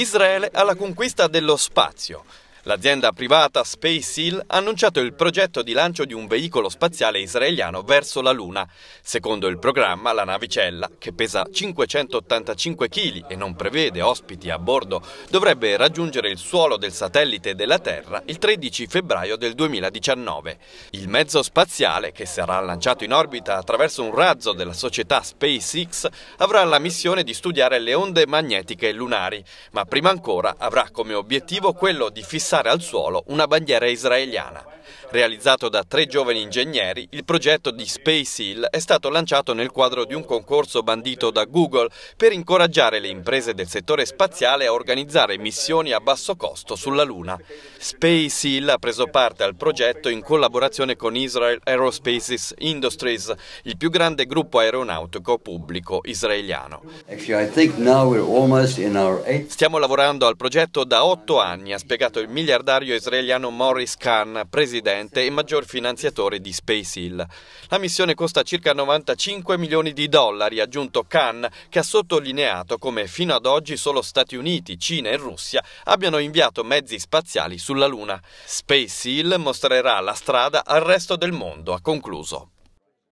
Israele alla conquista dello spazio. L'azienda privata Space Seal ha annunciato il progetto di lancio di un veicolo spaziale israeliano verso la Luna. Secondo il programma, la navicella, che pesa 585 kg e non prevede ospiti a bordo, dovrebbe raggiungere il suolo del satellite della Terra il 13 febbraio del 2019. Il mezzo spaziale, che sarà lanciato in orbita attraverso un razzo della società SpaceX, avrà la missione di studiare le onde magnetiche lunari, ma prima ancora avrà come obiettivo quello di fissare innalzare al suolo una bandiera israeliana. Realizzato da tre giovani ingegneri, il progetto di Space Hill è stato lanciato nel quadro di un concorso bandito da Google per incoraggiare le imprese del settore spaziale a organizzare missioni a basso costo sulla Luna. Space Hill ha preso parte al progetto in collaborazione con Israel Aerospace Industries, il più grande gruppo aeronautico pubblico israeliano. Stiamo lavorando al progetto da otto anni, ha spiegato il miliardario israeliano Morris Khan, presidente presidente e maggior finanziatore di Space Hill. La missione costa circa 95 milioni di dollari, ha aggiunto Khan, che ha sottolineato come fino ad oggi solo Stati Uniti, Cina e Russia abbiano inviato mezzi spaziali sulla Luna. Space Hill mostrerà la strada al resto del mondo, ha concluso.